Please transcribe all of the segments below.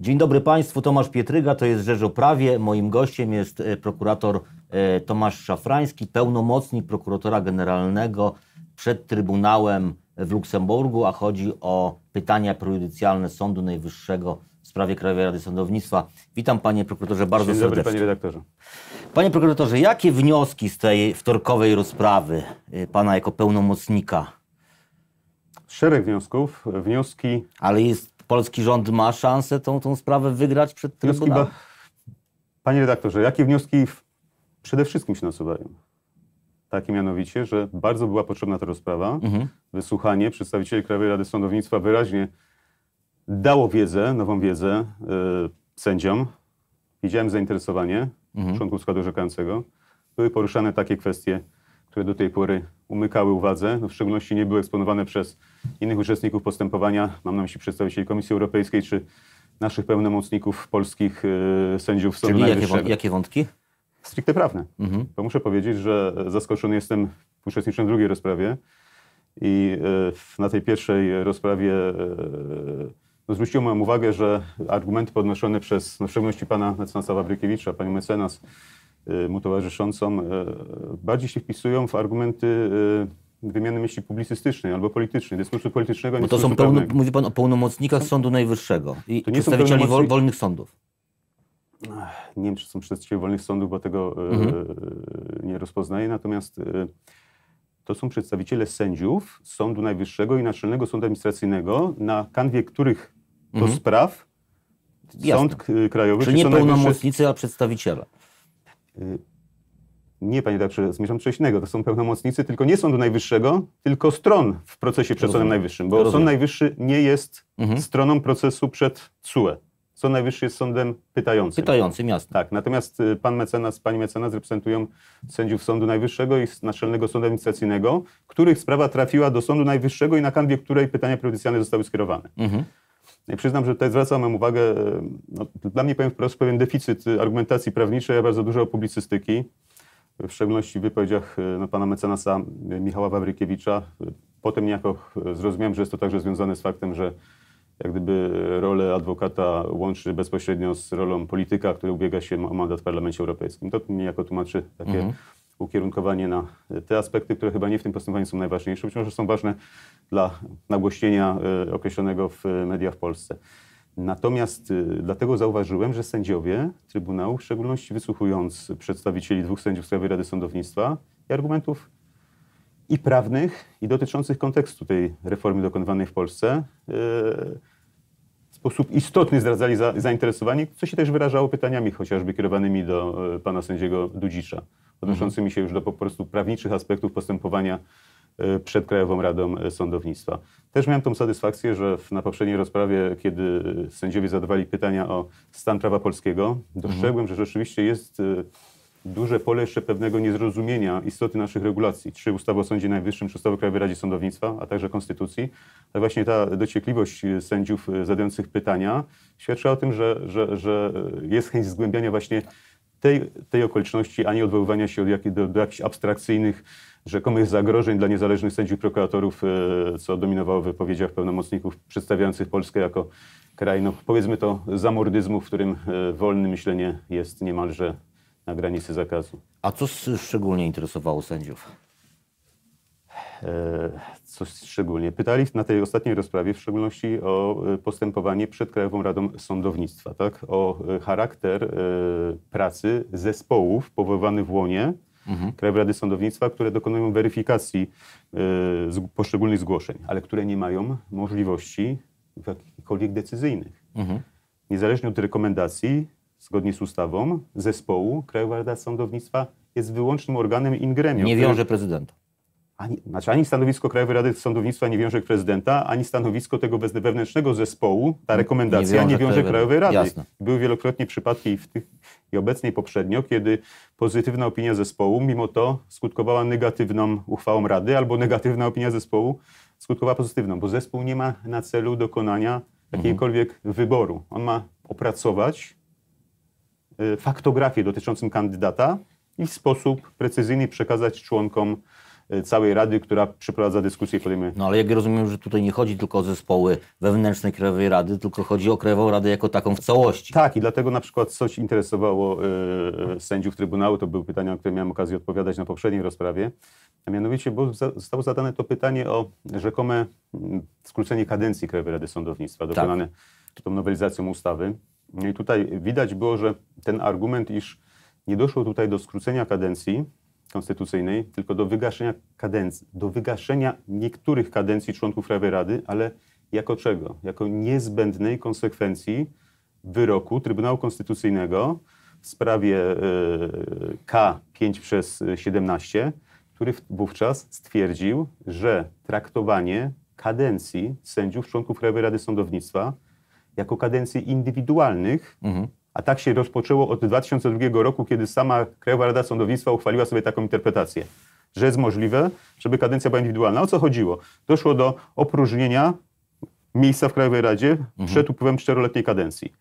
Dzień dobry Państwu, Tomasz Pietryga, to jest Rzecz o Prawie. Moim gościem jest e, prokurator e, Tomasz Szafrański, pełnomocnik prokuratora generalnego przed Trybunałem w Luksemburgu, a chodzi o pytania prejudycjalne Sądu Najwyższego w sprawie Krajowej Rady Sądownictwa. Witam Panie Prokuratorze bardzo Dzień serdecznie. Dobry, panie redaktorze. Panie Prokuratorze, jakie wnioski z tej wtorkowej rozprawy e, Pana jako pełnomocnika? Szereg wniosków. Wnioski. Ale jest polski rząd ma szansę tą, tą sprawę wygrać przed Trybunałem? ba... Panie redaktorze, jakie wnioski w... przede wszystkim się nasuwają? Takie mianowicie, że bardzo była potrzebna ta rozprawa. Mhm. Wysłuchanie przedstawicieli Krajowej Rady Sądownictwa wyraźnie dało wiedzę, nową wiedzę yy, sędziom. Widziałem zainteresowanie mhm. członków składu orzekającego. Były poruszane takie kwestie, które do tej pory umykały uwadze, no w szczególności nie były eksponowane przez innych uczestników postępowania, mam na myśli przedstawicieli Komisji Europejskiej czy naszych pełnomocników polskich yy, sędziów Sądu Czyli Najwyższego. Jakie, jakie wątki? Stricte prawne. Mhm. Bo muszę powiedzieć, że zaskoczony jestem, uczestnicząc w drugiej rozprawie i yy, na tej pierwszej rozprawie yy, no, zwróciło moją uwagę, że argumenty podnoszone przez, no, w szczególności pana mecenasa Wawrykiewicza, pani mecenas, Y, mu towarzyszącą, e, bardziej się wpisują w argumenty y, wymiany myśli publicystycznej albo politycznej, dyskursu politycznego. Bo to są pełno, mówi Pan o pełnomocnikach Sądu Najwyższego i to nie przedstawicieli pełnomocnik... wolnych sądów. Nie wiem, czy są przedstawiciele wolnych sądów, bo tego e, mhm. nie rozpoznaję. Natomiast e, to są przedstawiciele sędziów Sądu Najwyższego i Naczelnego Sądu Administracyjnego, na kanwie których to mhm. spraw Sąd Jasne. Y, krajowy... Czyli czy nie pełnomocnicy, a przedstawiciele. Y, nie, panie doktorze, zmierzam do czegoś innego. To są pełnomocnicy tylko nie Sądu Najwyższego, tylko stron w procesie przed Sądem Najwyższym, bo Rozumiem. Sąd Najwyższy nie jest mhm. stroną procesu przed CUE. Sąd Najwyższy jest sądem pytającym. Pytającym, jasne. Tak, natomiast y, pan mecenas, pani mecenas reprezentują sędziów Sądu Najwyższego i Naczelnego Sądu Administracyjnego, których sprawa trafiła do Sądu Najwyższego i na kanwie której pytania prejudycjalne zostały skierowane. Mhm. I przyznam, że tutaj zwracam uwagę, e, no, dla mnie powiem wprost, pewien deficyt e, argumentacji prawniczej, a bardzo dużo publicystyki, e, w szczególności w wypowiedziach no, pana mecenasa Michała Wawrykiewicza. Potem niejako zrozumiałem, że jest to także związane z faktem, że jak gdyby rolę adwokata łączy bezpośrednio z rolą polityka, który ubiega się o mandat w Parlamencie Europejskim. To niejako tłumaczy takie... Mhm ukierunkowanie na te aspekty, które chyba nie w tym postępowaniu są najważniejsze, być może są ważne dla nagłośnienia e, określonego w mediach w Polsce. Natomiast e, dlatego zauważyłem, że sędziowie Trybunału, w szczególności wysłuchując przedstawicieli dwóch sędziów Krajowej Rady Sądownictwa i argumentów i prawnych, i dotyczących kontekstu tej reformy dokonywanej w Polsce, e, w sposób istotny zdradzali zainteresowanie, co się też wyrażało pytaniami chociażby kierowanymi do pana sędziego Dudzicza odnoszącymi się już do po prostu prawniczych aspektów postępowania e, przed Krajową Radą e, Sądownictwa. Też miałem tą satysfakcję, że na poprzedniej rozprawie, kiedy e, sędziowie zadawali pytania o stan prawa polskiego, dostrzegłem, że rzeczywiście jest duże pole jeszcze pewnego niezrozumienia istoty naszych regulacji, czy ustawy o Sądzie Najwyższym, czy ustawy o Krajowej Radzie Sądownictwa, a także Konstytucji. Ale właśnie ta dociekliwość sędziów zadających pytania świadczy o tym, że, że, że jest chęć zgłębiania właśnie tej, tej okoliczności, ani odwoływania się od jak, do, do jakichś abstrakcyjnych, rzekomych zagrożeń dla niezależnych sędziów prokuratorów, e, co dominowało w wypowiedziach pełnomocników przedstawiających Polskę jako kraj, no powiedzmy to, zamordyzmu, w którym e, wolne myślenie jest niemalże na granicy zakazu. A co szczególnie interesowało sędziów? E, co szczególnie. Pytali na tej ostatniej rozprawie w szczególności o e, postępowanie przed Krajową Radą Sądownictwa, tak? o e, charakter pracy zespołów powoływanych w łonie mhm. Krajowej Rady Sądownictwa, które dokonują weryfikacji poszczególnych zgłoszeń, ale które nie mają możliwości jakichkolwiek decyzyjnych. Mhm. Niezależnie od rekomendacji, zgodnie z ustawą, zespołu Krajowa Rada Sądownictwa jest wyłącznym organem ingremium. Nie wiąże prezydenta ani, znaczy ani stanowisko Krajowej Rady Sądownictwa nie wiąże prezydenta, ani stanowisko tego wewnętrznego zespołu, ta rekomendacja nie wiąże, nie wiąże Krajowej Rady. Jasne. Były wielokrotnie przypadki i w tych i obecnej poprzednio, kiedy pozytywna opinia zespołu mimo to skutkowała negatywną uchwałą Rady, albo negatywna opinia zespołu skutkowała pozytywną, bo zespół nie ma na celu dokonania jakiegokolwiek mhm. wyboru. On ma opracować e, faktografię dotyczącą kandydata i w sposób precyzyjny przekazać członkom Y, całej Rady, która przeprowadza dyskusję i podejmuje. No ale jak rozumiem, że tutaj nie chodzi tylko o zespoły wewnętrznej Krajowej Rady, tylko chodzi o Krajową Radę jako taką w całości. Tak i dlatego na przykład coś interesowało y, y, sędziów Trybunału, to były pytania, na które miałem okazję odpowiadać na poprzedniej rozprawie, a mianowicie bo za, zostało zadane to pytanie o rzekome mm, skrócenie kadencji Krajowej Rady Sądownictwa tak. dokonane tak. tą nowelizacją ustawy. No I tutaj widać było, że ten argument, iż nie doszło tutaj do skrócenia kadencji, konstytucyjnej, tylko do wygaszenia kadencji, do wygaszenia niektórych kadencji członków Krajowej Rady, ale jako czego? Jako niezbędnej konsekwencji wyroku Trybunału Konstytucyjnego w sprawie e, K5 przez 17, który wówczas stwierdził, że traktowanie kadencji sędziów członków Krajowej Rady Sądownictwa jako kadencji indywidualnych mhm a tak się rozpoczęło od 2002 roku, kiedy sama Krajowa Rada Sądownictwa uchwaliła sobie taką interpretację, że jest możliwe, żeby kadencja była indywidualna. O co chodziło? Doszło do opróżnienia miejsca w Krajowej Radzie mhm. przed upływem czteroletniej kadencji.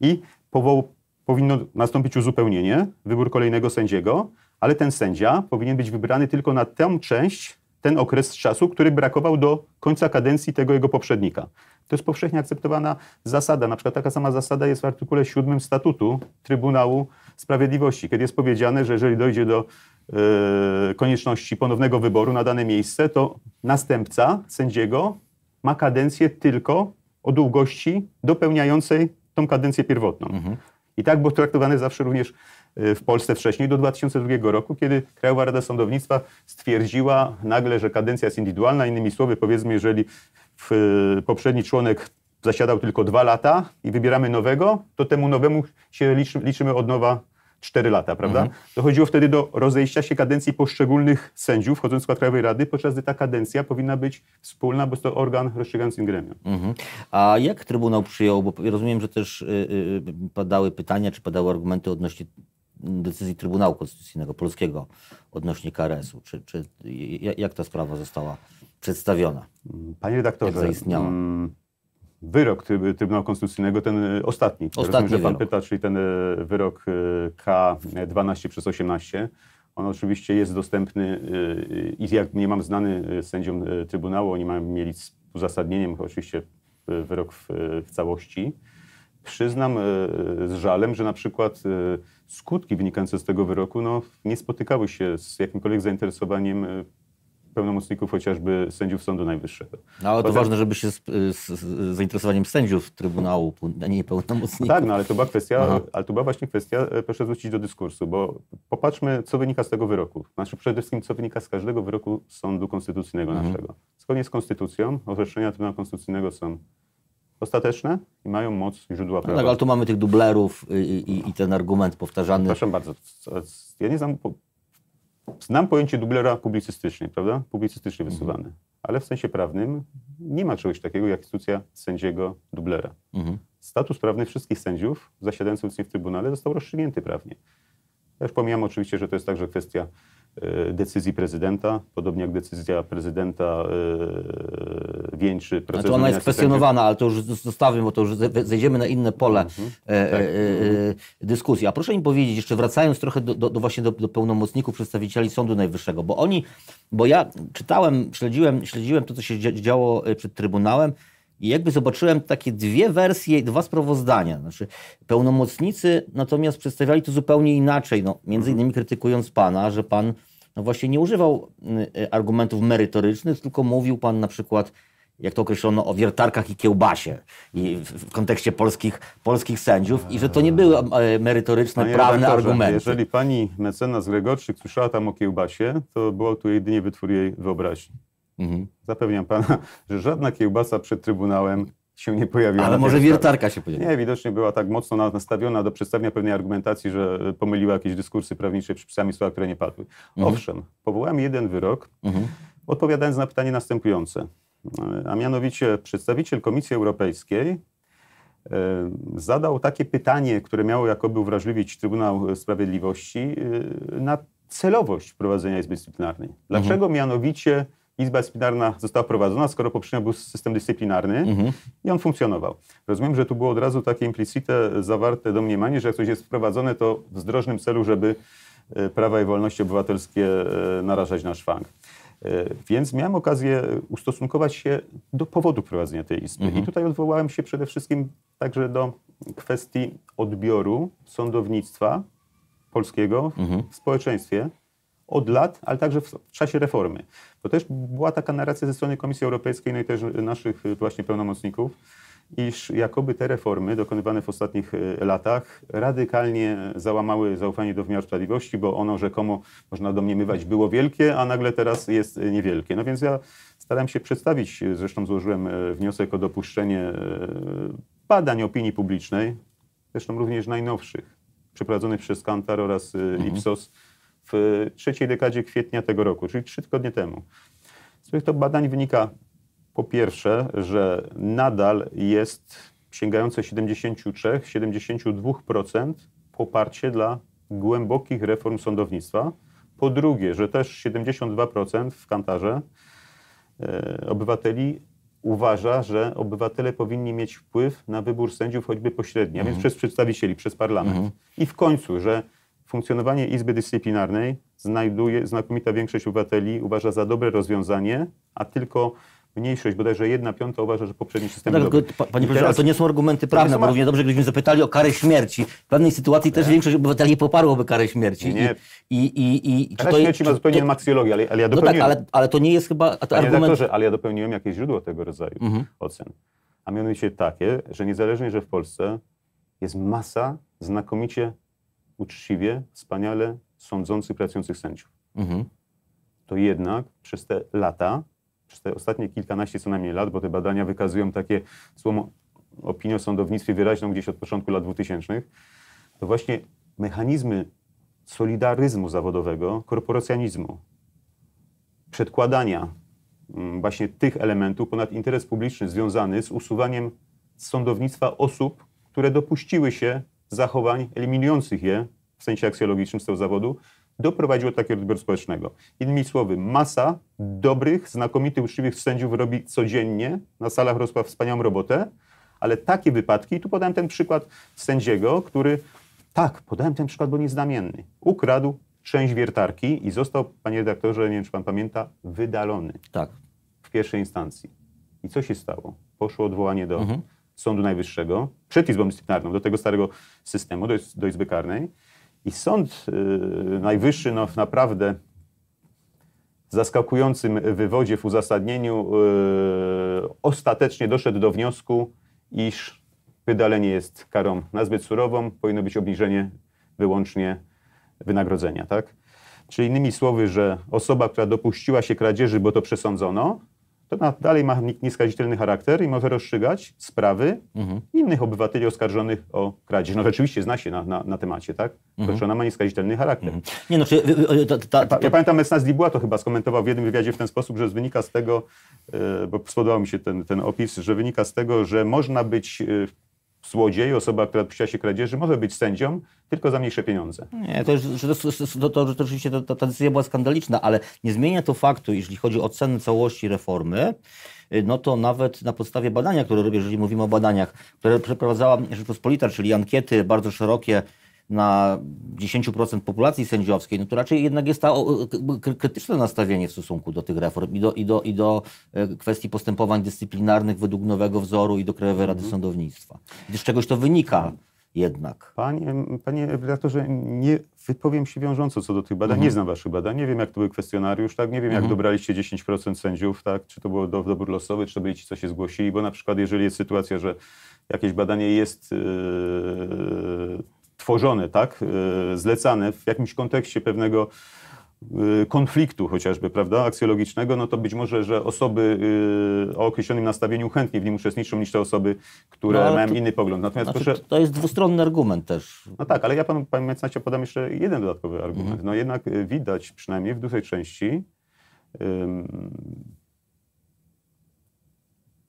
I powoł, powinno nastąpić uzupełnienie, wybór kolejnego sędziego, ale ten sędzia powinien być wybrany tylko na tę część ten okres czasu, który brakował do końca kadencji tego jego poprzednika. To jest powszechnie akceptowana zasada. Na przykład taka sama zasada jest w artykule 7 statutu Trybunału Sprawiedliwości, kiedy jest powiedziane, że jeżeli dojdzie do y, konieczności ponownego wyboru na dane miejsce, to następca sędziego ma kadencję tylko o długości dopełniającej tą kadencję pierwotną. Mhm. I tak było traktowane zawsze również Y, w Polsce wcześniej, do 2002 roku, kiedy Krajowa Rada Sądownictwa stwierdziła nagle, że kadencja jest indywidualna. Innymi słowy, powiedzmy, jeżeli y, poprzedni członek zasiadał tylko dwa lata i wybieramy nowego, to temu nowemu się liczy, liczymy od nowa cztery lata, prawda? Mhm. Dochodziło wtedy do rozejścia się kadencji poszczególnych sędziów wchodzących w skład Krajowej Rady, podczas gdy ta kadencja powinna być wspólna, bo jest to organ rozstrzygający gremium. Mhm. A jak Trybunał przyjął, bo rozumiem, że też yy, padały pytania, czy padały argumenty odnośnie decyzji Trybunału Konstytucyjnego Polskiego odnośnie KRS-u? Czy, czy jak ta sprawa została przedstawiona? Panie redaktorze, zaistniała? Mm, wyrok Trybunału Konstytucyjnego, ten e, ostatni, ostatni rozumiem, że pan wyrok. pyta, czyli ten e, wyrok e, K12 przez 18, on oczywiście jest dostępny i jak nie mam znany sędziom Trybunału, oni mają mieli z uzasadnieniem oczywiście wyrok w, w całości. Przyznam e, z żalem, że na przykład e, skutki wynikające z tego wyroku no, nie spotykały się z jakimkolwiek zainteresowaniem e, pełnomocników chociażby sędziów Sądu Najwyższego. No, ale to ważne, żeby się z, z, z zainteresowaniem sędziów Trybunału, a nie pełnomocników. Tak, no, ale to była kwestia, ale to była właśnie kwestia, proszę zwrócić do dyskursu, bo popatrzmy, co wynika z tego wyroku. Znaczy przede wszystkim, co wynika z każdego wyroku Sądu Konstytucyjnego mhm. naszego. Zgodnie z Konstytucją, orzeczenia Trybunału Konstytucyjnego są ostateczne i mają moc źródła prawa. No tak, ale tu mamy tych dublerów i, i, i ten argument powtarzany. Przepraszam bardzo, ja nie znam, znam pojęcie dublera publicystycznie, prawda? Publicystycznie mhm. wysuwany. Ale w sensie prawnym nie ma czegoś takiego jak instytucja sędziego dublera. Mhm. Status prawny wszystkich sędziów zasiadających w Trybunale został rozstrzygnięty prawnie. Ja już pomijam oczywiście, że to jest także kwestia E, decyzji prezydenta, podobnie jak decyzja prezydenta e, wieńczy proces... Znaczy ona jest kwestionowana, ale to już zostawmy, bo to już zejdziemy na inne pole mhm. E, tak. dyskusji. A proszę mi powiedzieć, jeszcze wracając trochę do, do, do właśnie do, do, pełnomocników, przedstawicieli Sądu Najwyższego, bo oni, bo ja czytałem, śledziłem, śledziłem to, co się działo przed Trybunałem, i jakby zobaczyłem takie dwie wersje, dwa sprawozdania. Znaczy, pełnomocnicy natomiast przedstawiali to zupełnie inaczej, no, między mhm. innymi krytykując pana, że pan no właśnie nie używał y, y, argumentów merytorycznych, tylko mówił pan na przykład, jak to określono, o wiertarkach i kiełbasie i w, kontekście polskich, polskich sędziów i że to nie były e, merytoryczne, Panie prawne argumenty. Jeżeli pani mecenas Gregorczyk słyszała tam o kiełbasie, to był to jedynie wytwór jej wyobraźni. Mhm. Zapewniam pana, że żadna kiełbasa przed Trybunałem się nie pojawiła. Ale może wiertarka się pojawiła. Nie, widocznie była tak mocno nastawiona do przedstawienia pewnej argumentacji, że e, pomyliła jakieś dyskursy prawnicze przepisami słowa, które nie padły. Mhm. Owszem, powołałem jeden wyrok, mhm. odpowiadając na pytanie następujące. E, a mianowicie przedstawiciel Komisji Europejskiej e, zadał takie pytanie, które miało jakoby uwrażliwić Trybunał Sprawiedliwości na celowość wprowadzenia Izby Dyscyplinarnej. Dlaczego mhm. mianowicie Izba dyscyplinarna została wprowadzona, skoro poprzednio był system dyscyplinarny mhm. i on funkcjonował. Rozumiem, że tu było od razu takie implicite zawarte domniemanie, że jak coś jest wprowadzone, to w zdrożnym celu, żeby e, prawa i wolności obywatelskie e, narażać na szwank. E, więc miałem okazję ustosunkować się do powodu prowadzenia tej izby. Mhm. I tutaj odwołałem się przede wszystkim także do kwestii odbioru sądownictwa polskiego mhm. w społeczeństwie od lat, ale także w czasie reformy. Bo też była taka narracja ze strony Komisji Europejskiej, no i też naszych y, właśnie pełnomocników, iż jakoby te reformy dokonywane w ostatnich y, latach radykalnie załamały zaufanie do wymiaru sprawiedliwości, bo ono rzekomo, można domniemywać, było wielkie, a nagle teraz jest y, niewielkie. No więc ja starałem się przedstawić, zresztą złożyłem wniosek o dopuszczenie badań opinii publicznej, zresztą również najnowszych, przeprowadzonych przez Kantar oraz mhm. Ipsos, w trzeciej dekadzie kwietnia tego roku, czyli trzy tygodnie temu. Z tych to badań wynika po pierwsze, że nadal jest sięgające 73-72% poparcie dla głębokich reform sądownictwa. Po drugie, że też 72% w kantarze e, obywateli uważa, że obywatele powinni mieć wpływ na wybór sędziów choćby pośredni, a więc mhm. przez przedstawicieli, przez parlament. Mhm. I w końcu, że funkcjonowanie Izby Dyscyplinarnej znajduje, znakomita większość obywateli uważa za dobre rozwiązanie, a tylko mniejszość, bodajże jedna piąta uważa, że poprzedni system no tak, dobry. Panie profesorze, ale to nie są argumenty prawne, bo równie dobrze, gdybyśmy zapytali o karę śmierci. W danej sytuacji nie. też większość obywateli poparłoby karę śmierci. Nie. I, i, i, Kara to, śmierci ma zupełnie to... aksjologię, ale, ale ja dopełniłem. No tak, ale, ale to nie jest chyba to Panie argument... ale ja dopełniłem jakieś źródło tego rodzaju mhm. ocen. A mianowicie takie, że niezależnie, że w Polsce jest masa znakomicie uczciwie, wspaniale sądzących, pracujących sędziów. Mhm. To jednak przez te lata, przez te ostatnie kilkanaście co najmniej lat, bo te badania wykazują takie słowo opinię o sądownictwie wyraźną gdzieś od początku lat 2000, to właśnie mechanizmy solidaryzmu zawodowego, korporacjonizmu, przedkładania mm, właśnie tych elementów ponad interes publiczny związany z usuwaniem z sądownictwa osób, które dopuściły się zachowań eliminujących je w sensie aksjologicznym z tego zawodu doprowadziło do takiego odbioru społecznego. Innymi słowy, masa dobrych, znakomitych, uczciwych sędziów robi codziennie na salach rozpraw wspaniałą robotę, ale takie wypadki, tu podałem ten przykład sędziego, który, tak, podałem ten przykład, bo nieznamienny, ukradł część wiertarki i został, panie redaktorze, nie wiem, czy pan pamięta, wydalony. Tak. W pierwszej instancji. I co się stało? Poszło odwołanie do mhm. Sądu Najwyższego przed Izbą Dyscyplinarną do tego starego systemu, do, do Izby Karnej. I Sąd yy, Najwyższy no, naprawdę zaskakującym wywodzie, w uzasadnieniu yy, ostatecznie doszedł do wniosku, iż wydalenie jest karą nazbyt surową, powinno być obniżenie wyłącznie wynagrodzenia, tak? Czyli innymi słowy, że osoba, która dopuściła się kradzieży, bo to przesądzono, to dalej ma nieskazitelny charakter i może rozstrzygać sprawy mhm. innych obywateli oskarżonych o kradzież. No rzeczywiście zna się na, na, na temacie, tak? Mhm. znaczy ona ma nieskazitelny charakter. Mhm. Nie, no, czy, ta, y, y, y, ta, ta... Ja, ja pamiętam, Mecenas Dibła to chyba skomentował w jednym wywiadzie w ten sposób, że wynika z tego, e, bo spodobał mi się ten, ten opis, że wynika z tego, że można być e, złodzieju, osoba, która dopuściła się kradzieży, może być sędzią, tylko za mniejsze pieniądze. Nie, to, że to, to, to, to oczywiście to, ta decyzja była skandaliczna, ale nie zmienia to faktu, jeżeli chodzi o cenę całości reformy, y, no to nawet na podstawie badania, które robię, jeżeli mówimy o badaniach, które przeprowadzała Rzeczpospolita, czyli ankiety bardzo szerokie, na 10% populacji sędziowskiej, no to raczej jednak jest to krytyczne nastawienie w stosunku do tych reform i do, i do, i do e, kwestii postępowań dyscyplinarnych według nowego wzoru i do Krajowej Rady mhm. Sądownictwa. Gdyż czegoś to wynika jednak. Panie, panie redaktorze, nie wypowiem się wiążąco co do tych badań. Mhm. Nie znam waszych badań, nie wiem jak to był kwestionariusz, tak? nie wiem mhm. jak dobraliście 10% sędziów, tak? czy to było do, dobór losowy, czy to byli ci, co się zgłosili, bo na przykład jeżeli jest sytuacja, że jakieś badanie jest... Yy, tworzone, tak, e, zlecane w jakimś kontekście pewnego e, konfliktu chociażby, prawda, aksjologicznego, no to być może, że osoby e, o określonym nastawieniu chętniej w nim uczestniczą niż te osoby, które no, mają to, inny pogląd. Natomiast znaczy, proszę... To jest dwustronny argument też. No tak, ale ja panu, panie mecenasie, podam jeszcze jeden dodatkowy argument. Mhm. No jednak widać przynajmniej w dużej części um,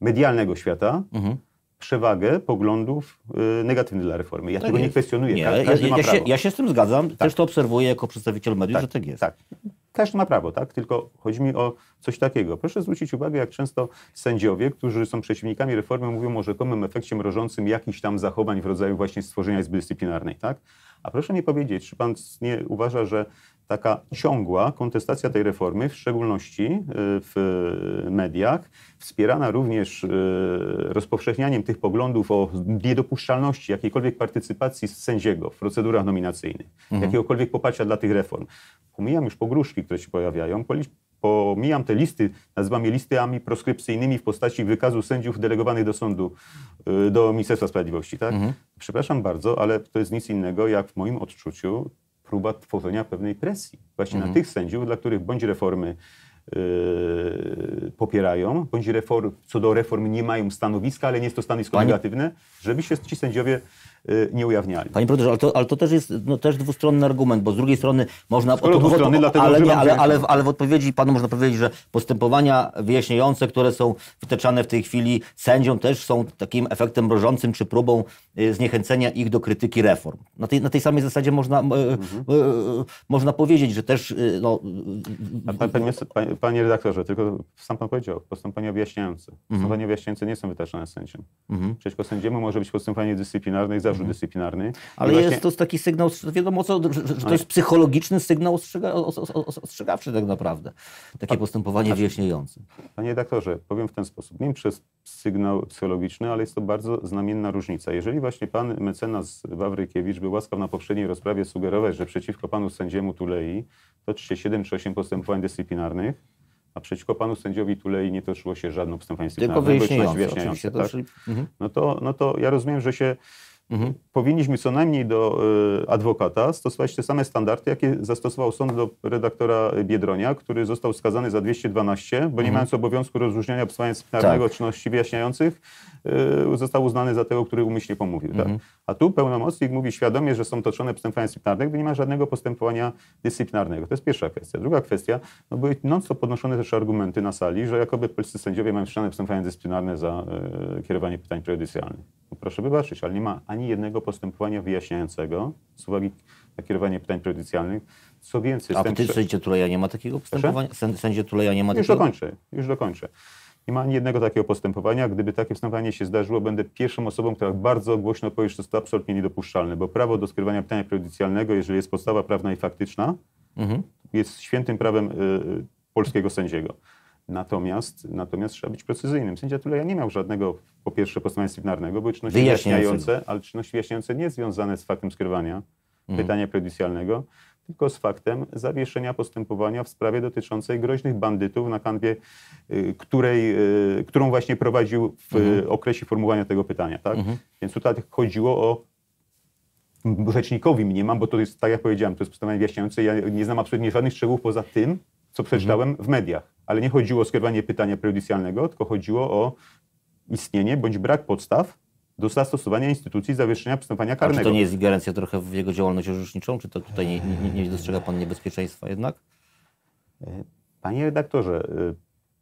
medialnego świata, mhm przewagę poglądów y, negatywnych dla reformy. Ja tak tego jest. nie kwestionuję. Nie, Każdy ja, ja, się, ja, się, z tym zgadzam, tak. też to obserwuję jako przedstawiciel mediów, tak, że tak jest. Tak. Każdy ma prawo, tak? Tylko chodzi mi o coś takiego. Proszę zwrócić uwagę, jak często sędziowie, którzy są przeciwnikami reformy, mówią o rzekomym efekcie mrożącym jakichś tam zachowań w rodzaju właśnie stworzenia izby dyscyplinarnej, tak? A proszę mi powiedzieć, czy pan nie uważa, że taka ciągła kontestacja tej reformy, w szczególności y, w mediach, wspierana również y, rozpowszechnianiem tych poglądów o niedopuszczalności jakiejkolwiek partycypacji sędziego w procedurach nominacyjnych, mhm. jakiegokolwiek poparcia dla tych reform. Pomijam już pogróżki, które się pojawiają, pomijam te listy, nazywam je listami proskrypcyjnymi w postaci wykazu sędziów delegowanych do sądu, y, do Ministerstwa Sprawiedliwości, tak? Mhm. Przepraszam bardzo, ale to jest nic innego jak w moim odczuciu próba tworzenia pewnej presji właśnie mhm. na tych sędziów, dla których bądź reformy Yy, popierają, bądź reform, co do reform nie mają stanowiska, ale nie jest to stanowisko negatywne, żeby się ci sędziowie Y, nie ujawniali. Panie profesorze, ale to, ale to też jest no, też dwustronny argument, bo z drugiej strony można... Skoro dwustronny, dlatego ale, nie, ale, ale, w, ale w odpowiedzi panu można powiedzieć, że postępowania wyjaśniające, które są wytaczane w tej chwili sędziom też są takim efektem mrożącym czy próbą y, zniechęcenia ich do krytyki reform. Na tej, na tej samej zasadzie można, y, mhm. można powiedzieć, że też... No, pan, panie, panie, redaktorze, tylko sam pan powiedział, postępowania wyjaśniające. Mhm. Postępowania mhm. wyjaśniające nie są wytaczane sędziom. Mhm. Przeciwko sędziemu może być postępowanie dyscyplinarne i zawsze straży Ale właśnie... jest to taki sygnał, wiadomo, co, że, że to jest psychologiczny sygnał ostrzega, ostrzegawczy tak naprawdę. Takie postępowanie wyjaśniające. Panie redaktorze, powiem w ten sposób. Nie przez sygnał psychologiczny, ale jest to bardzo znamienna różnica. Jeżeli właśnie pan mecenas Wawrykiewicz był łaskaw na poprzedniej rozprawie sugerować, że przeciwko panu sędziemu Tulei toczy się 7 czy 8 postępowań dyscyplinarnych, a przeciwko panu sędziowi Tulei nie toczyło się żadne postępowanie dyscyplinarne. Tylko wyjaśniające, wyjaśniające oczywiście. To tak? czyli... mhm. no, to, no to ja rozumiem, że się Mhm. Powinniśmy co najmniej do y, adwokata stosować te same standardy, jakie zastosował sąd do redaktora Biedronia, który został skazany za 212, bo mhm. nie mając obowiązku rozróżniania obstawienia dyscyplinarnego tak. czynności wyjaśniających, y, został uznany za tego, który umyślnie pomówił. Tak? Mhm. Tak? A tu pełnomocnik mówi świadomie, że są toczone postępowania dyscyplinarne, gdy nie ma żadnego postępowania dyscyplinarnego. To jest pierwsza kwestia. Druga kwestia, no były non-stop podnoszone też argumenty na sali, że jakoby polscy sędziowie mają wstrzymane postępowania dyscyplinarne za y, kierowanie pytań prejudycjalnych. No proszę wybaczyć, ale nie ma ani ani jednego postępowania wyjaśniającego z uwagi na kierowanie pytań prejudycjalnych. Co więcej... A ty prze... sędzia Tuleja nie ma takiego postępowania? Proszę? Sędzia Tuleja nie ma już takiego? Już dokończę, już dokończę. Nie ma ani jednego takiego postępowania. Gdyby takie postępowanie się zdarzyło, będę pierwszą osobą, która bardzo głośno powie, że to jest absolutnie niedopuszczalne, bo prawo do skierowania pytania prejudycjalnego, jeżeli jest podstawa prawna i faktyczna, mhm. jest świętym prawem y, y polskiego sędziego. Natomiast, natomiast trzeba być precyzyjnym. Sędzia Tuleja nie miał żadnego, po pierwsze, postanowienia dyscyplinarnego, były czynności wyjaśniające, ale czynności wyjaśniające nie związane z faktem skierowania mhm. pytania prejudicjalnego, tylko z faktem zawieszenia postępowania w sprawie dotyczącej groźnych bandytów, na kanwie y, której, y, którą właśnie prowadził w mhm. Y, okresie formułowania tego pytania. Tak? Mhm. Więc tutaj chodziło o rzecznikowi mnie mam, bo to jest, tak jak powiedziałem, to jest postanowienie wyjaśniające. Ja nie znam absolutnie żadnych szczegółów poza tym, co przeczytałem w mediach. Ale nie chodziło o skierowanie pytania prejudycjalnego, tylko chodziło o istnienie bądź brak podstaw do zastosowania instytucji zawieszenia postępowania karnego. A czy to nie jest ingerencja trochę w jego działalność orzeczniczą? Czy to tutaj nie, nie, nie dostrzega Pan niebezpieczeństwa jednak? E, panie redaktorze,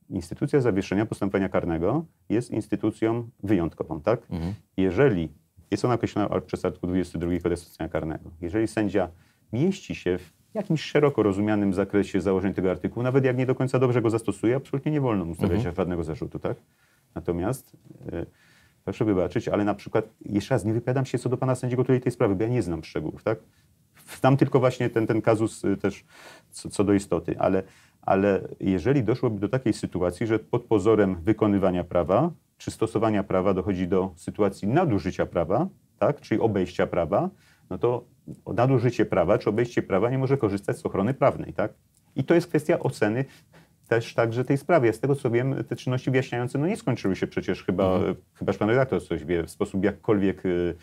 e, instytucja zawieszenia postępowania karnego jest instytucją wyjątkową, tak? Mhm. Jeżeli jest ona określona przez artykuł 22 kodeksu karnego, jeżeli sędzia mieści się w jakimś szeroko rozumianym zakresie założeń tego artykułu, nawet jak nie do końca dobrze go zastosuje, absolutnie nie wolno mu stawiać mhm. żadnego zarzutu, tak? Natomiast y, proszę wybaczyć, ale na przykład, jeszcze raz, nie wypowiadam się co do pana sędziego tutaj tej sprawy, bo ja nie znam szczegółów, tak? Tam tylko właśnie ten, ten kazus e, też co, co do istoty, ale, ale jeżeli doszłoby do takiej sytuacji, że pod pozorem wykonywania prawa czy stosowania prawa dochodzi do sytuacji nadużycia prawa, tak? czyli obejścia prawa, no to nadużycie prawa czy obejście prawa nie może korzystać z ochrony prawnej, tak? I to jest kwestia oceny też także tej sprawy. z tego co wiem, te czynności wyjaśniające no nie skończyły się przecież chyba, mhm. chyba pan redaktor coś wie, w sposób jakkolwiek y,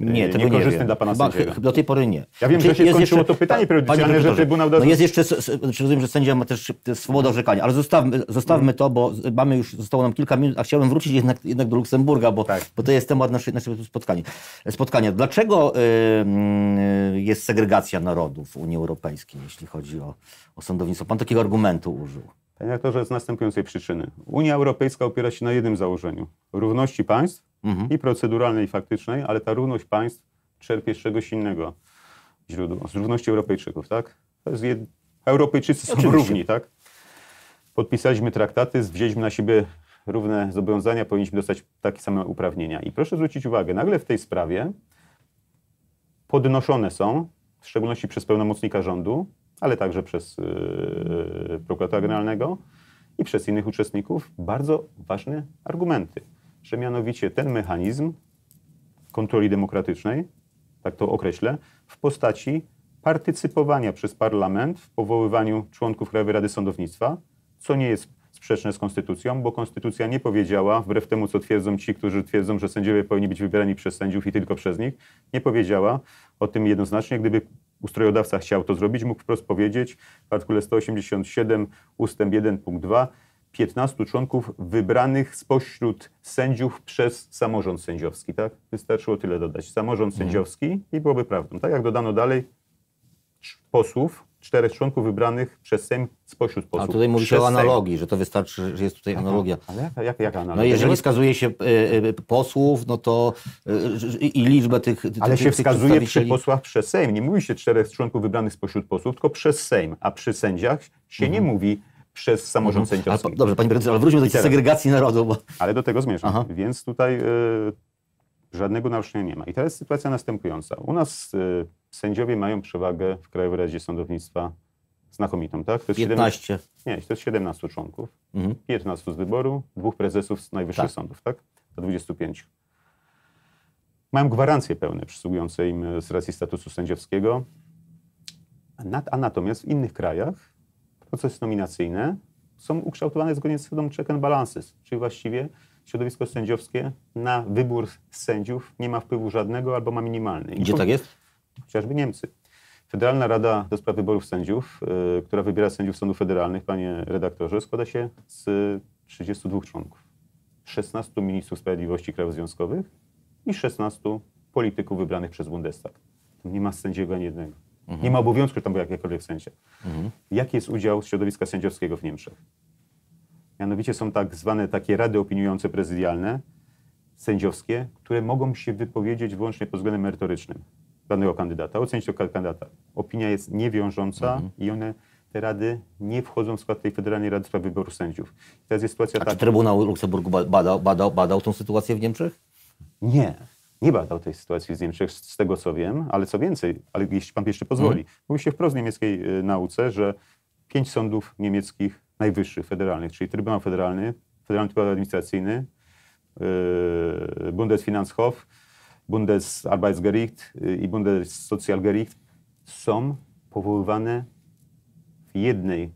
nie, yy, tego niekorzystny nie wiem. dla pana Chyba, sędziego? do tej pory nie. Ja wiem, że się skończyło jeszcze, to pytanie tak, prejudycjalne, że Trybunał... Do... No jest jeszcze, znaczy rozumiem, że sędzia ma też e, swobodę orzekania, ale zostawmy, zostawmy to, bo mamy już, zostało nam kilka minut, a chciałem wrócić jednak, jednak do Luksemburga, bo, tak. bo to jest temat naszej, naszego spotkania. spotkania. Dlaczego y, jest segregacja narodów w Unii Europejskiej, jeśli chodzi o, o sądownictwo? Pan takiego argumentu użył. Panie aktorze, z następującej przyczyny. Unia Europejska opiera się na jednym założeniu. Równości państw mhm. i proceduralnej, i faktycznej, ale ta równość państw czerpie z czegoś innego źródła, z równości Europejczyków, tak? To jest jed... Europejczycy są Oczywiście. równi, tak? Podpisaliśmy traktaty, wzięliśmy na siebie równe zobowiązania, powinniśmy dostać takie same uprawnienia. I proszę zwrócić uwagę, nagle w tej sprawie podnoszone są, w szczególności przez pełnomocnika rządu, ale także przez yy, prokuratora generalnego i przez innych uczestników, bardzo ważne argumenty że mianowicie ten mechanizm kontroli demokratycznej, tak to określę, w postaci partycypowania przez parlament w powoływaniu członków Krajowej Rady Sądownictwa, co nie jest sprzeczne z konstytucją, bo konstytucja nie powiedziała, wbrew temu co twierdzą ci, którzy twierdzą, że sędziowie powinni być wybierani przez sędziów i tylko przez nich, nie powiedziała o tym jednoznacznie. Gdyby ustrojodawca chciał to zrobić, mógł wprost powiedzieć w artykule 187 ustęp 1 punkt 2, 15 członków wybranych spośród sędziów przez samorząd sędziowski, tak? Wystarczyło tyle dodać. Samorząd mhm. sędziowski i byłoby prawdą. Tak jak dodano dalej posłów, czterech członków wybranych przez Sejm spośród posłów. A tutaj mówi się o analogii, Sejm. że to wystarczy, że jest tutaj analogia. Ale jaka, jaka, jaka analogia? No jeżeli wskazuje się y, y, posłów, no to y, i liczbę tych... Ale się wskazuje przy posłach przez Sejm. Nie mówi się czterech członków wybranych spośród posłów, tylko przez Sejm. A przy sędziach się mhm. nie mówi przez samorząd mhm. sędziowski. Ale, dobrze, panie profesorze, ale wróćmy do tej segregacji narodu. Bo... Ale do tego zmierzam. Aha. Więc tutaj y, żadnego naruszenia nie ma. I teraz sytuacja następująca. U nas y, sędziowie mają przewagę w Krajowej Radzie Sądownictwa znakomitą, tak? To jest 15. 17, nie, to jest 17 członków, mhm. 15 z wyboru, dwóch prezesów z najwyższych tak. sądów, tak? Do 25. Mają gwarancje pełne przysługujące im e, z racji statusu sędziowskiego. A, natomiast w innych krajach procesy nominacyjne są ukształtowane zgodnie z zasadą check and balances, czyli właściwie środowisko sędziowskie na wybór sędziów nie ma wpływu żadnego albo ma minimalny. Gdzie tak jest? Chociażby Niemcy. Federalna Rada do Spraw Wyborów Sędziów, yy, która wybiera sędziów sądów federalnych, panie redaktorze, składa się z 32 członków. 16 ministrów sprawiedliwości krajów związkowych i 16 polityków wybranych przez Bundestag. Tam nie ma sędziego ani jednego. Mhm. Nie ma obowiązku, że tam był jakikolwiek sędzia. Mhm. Jaki jest udział środowiska sędziowskiego w Niemczech? Mianowicie są tak zwane takie rady opiniujące prezydialne, sędziowskie, które mogą się wypowiedzieć wyłącznie pod względem merytorycznym danego kandydata, ocenić tego kandydata. Opinia jest niewiążąca mhm. i one, te rady nie wchodzą w skład tej Federalnej Rady Spraw Wyboru Sędziów. I teraz jest sytuacja A taka... czy Trybunał Luksemburgu badał, badał, badał tą sytuację w Niemczech? Nie nie badał tej sytuacji w Niemczech, z tego co wiem, ale co więcej, ale jeśli pan jeszcze pozwoli, mhm. mówi się wprost w niemieckiej e, nauce, że pięć sądów niemieckich najwyższych, federalnych, czyli Trybunał Federalny, Federalny Trybunał Administracyjny, e, Bundesfinanzhof, Bundesarbeitsgericht e, i Bundessozialgericht są powoływane w jednej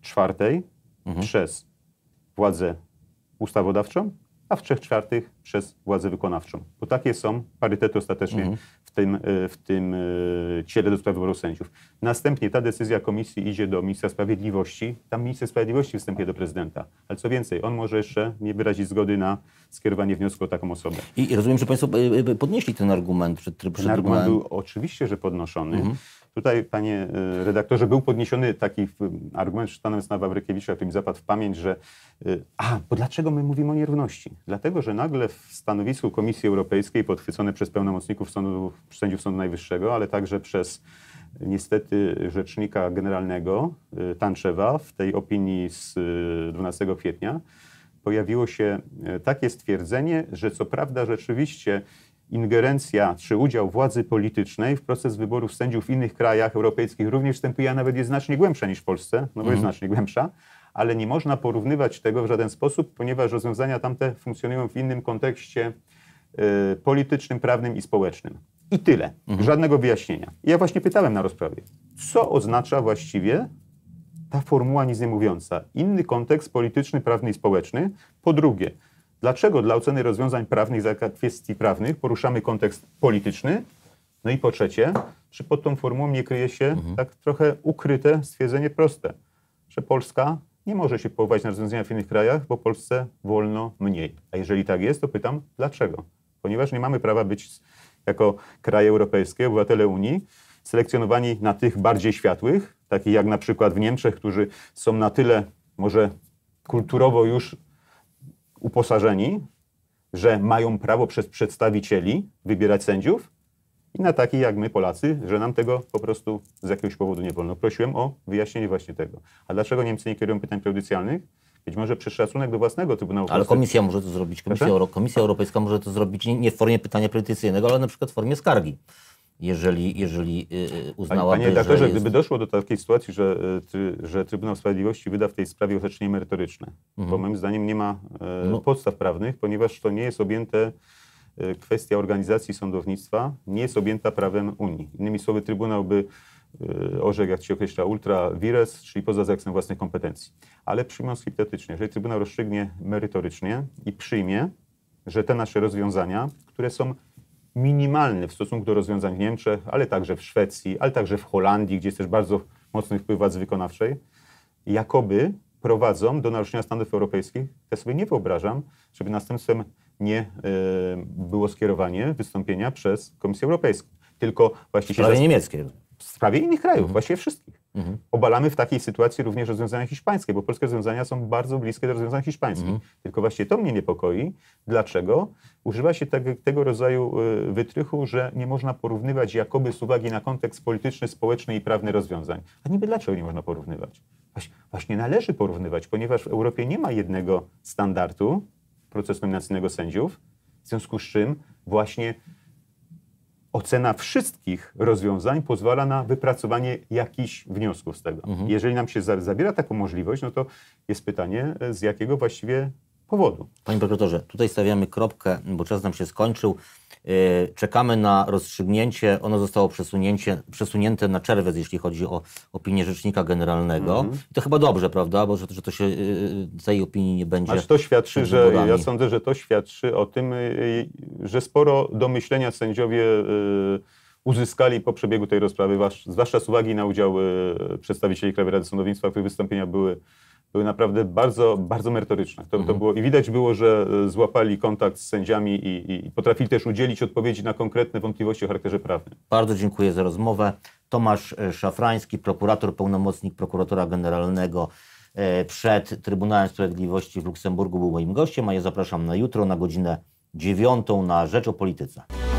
czwartej mhm. przez władzę ustawodawczą a w trzech czwartych przez władzę wykonawczą. Bo takie są parytety ostatecznie mhm. w tym, e, w tym e, ciele do spraw wyboru sędziów. Następnie ta decyzja komisji idzie do ministra sprawiedliwości. Tam minister sprawiedliwości występuje do prezydenta. Ale co więcej, on może jeszcze nie wyrazić zgody na skierowanie wniosku o taką osobę. I, rozumiem, że Państwo e, podnieśli ten argument przed, trybunałem. Ten argument był oczywiście, że podnoszony. Mhm. Tutaj, panie e, redaktorze, był podniesiony taki argument sztanem Snawa Brykiewicza, który mi zapadł w pamięć, że e, a, bo dlaczego my mówimy o nierówności? Dlatego, że nagle w stanowisku Komisji Europejskiej, podchwycone przez pełnomocników sądu, sędziów Sądu Najwyższego, ale także przez e, niestety rzecznika generalnego Tanczewa w tej opinii z 12 kwietnia, pojawiło się takie stwierdzenie, że co prawda rzeczywiście ingerencja czy udział władzy politycznej w proces wyborów sędziów w innych krajach europejskich również wstępuje, a nawet jest znacznie głębsza niż w Polsce, no bo mhm. jest znacznie głębsza, ale nie można porównywać tego w żaden sposób, ponieważ rozwiązania tamte funkcjonują w innym kontekście y, politycznym, prawnym i społecznym. I tyle. Mhm. Żadnego wyjaśnienia. ja właśnie pytałem na rozprawie, co oznacza właściwie ta formuła nic nie mówiąca? Inny kontekst polityczny, prawny i społeczny. Po drugie, Dlaczego dla oceny rozwiązań prawnych kwestii prawnych poruszamy kontekst polityczny? No i po trzecie, czy pod tą formułą nie kryje się mhm. tak trochę ukryte stwierdzenie proste, że Polska nie może się powołać na rozwiązania w innych krajach, bo Polsce wolno mniej. A jeżeli tak jest, to pytam, dlaczego? Ponieważ nie mamy prawa być jako kraje europejskie, obywatele Unii, selekcjonowani na tych bardziej światłych, takich jak na przykład w Niemczech, którzy są na tyle może kulturowo już uposażeni, że mają prawo przez przedstawicieli wybierać sędziów i na taki jak my Polacy, że nam tego po prostu z jakiegoś powodu nie wolno. Prosiłem o wyjaśnienie właśnie tego. A dlaczego Niemcy nie kierują pytań prejudycjalnych? Być może przez szacunek do własnego Trybunału Ale Komisja może to zrobić. Komisja, Euro, Komisja Europejska może to zrobić nie w formie pytania prejudycjalnego, ale na przykład w formie skargi jeżeli, jeżeli uznałaby, y, Panie redaktorze, że jest... gdyby doszło do takiej sytuacji, że, y, że Trybunał Sprawiedliwości wyda w tej sprawie orzeczenie merytoryczne, mhm. bo moim zdaniem nie ma e, no. podstaw prawnych, ponieważ to nie jest objęte e, kwestia organizacji sądownictwa, nie jest objęta prawem Unii. Innymi słowy, Trybunał by e, orzekł, jak się określa, ultra vires, czyli poza zakresem własnych kompetencji. Ale przyjmując hipotetycznie, jeżeli Trybunał rozstrzygnie merytorycznie i przyjmie, że te nasze rozwiązania, które są minimalny w stosunku do rozwiązań w Niemczech, ale także w Szwecji, ale także w Holandii, gdzie jest też bardzo mocny wpływ władzy wykonawczej, jakoby prowadzą do naruszenia standardów europejskich. Ja sobie nie wyobrażam, żeby następstwem nie e, było skierowanie wystąpienia przez Komisję Europejską. Tylko właśnie w sprawie niemieckiej. W sprawie innych krajów, właściwie wszystkich. Mhm. Obalamy w takiej sytuacji również rozwiązania hiszpańskie, bo polskie rozwiązania są bardzo bliskie do rozwiązań hiszpańskich. Mhm. Tylko właśnie to mnie niepokoi. Dlaczego używa się tego rodzaju y, wytrychu, że nie można porównywać jakoby z uwagi na kontekst polityczny, społeczny i prawny rozwiązań? A niby dlaczego nie można porównywać? Właśnie należy porównywać, ponieważ w Europie nie ma jednego standardu procesu nominacyjnego sędziów, w związku z czym właśnie ocena wszystkich rozwiązań pozwala na wypracowanie jakichś wniosków z tego. Mhm. Jeżeli nam się zabiera taką możliwość, no to jest pytanie, e, z jakiego właściwie powodu. Panie prokuratorze, tutaj stawiamy kropkę, bo czas nam się skończył. Y, czekamy na rozstrzygnięcie. Ono zostało przesunięte na czerwiec, jeśli chodzi o opinię Rzecznika Generalnego. Mhm. to chyba dobrze, prawda? Bo że, że to się y, y, tej opinii nie będzie. Aż to świadczy, że ja sądzę, że to świadczy o tym, że sporo do myślenia sędziowie uzyskali po przebiegu tej rozprawy, zwłaszcza z uwagi na udział przedstawicieli Krajowej Rady Sądownictwa, których wystąpienia były były naprawdę bardzo, bardzo merytoryczne. To, to mhm. było, I widać było, że e, złapali kontakt z sędziami i, i potrafili też udzielić odpowiedzi na konkretne wątpliwości o charakterze prawnym. Bardzo dziękuję za rozmowę. Tomasz e, Szafrański, prokurator, pełnomocnik prokuratora generalnego e, przed Trybunałem Sprawiedliwości w Luksemburgu był moim gościem, a ja zapraszam na jutro na godzinę dziewiątą na Rzecz o Polityce.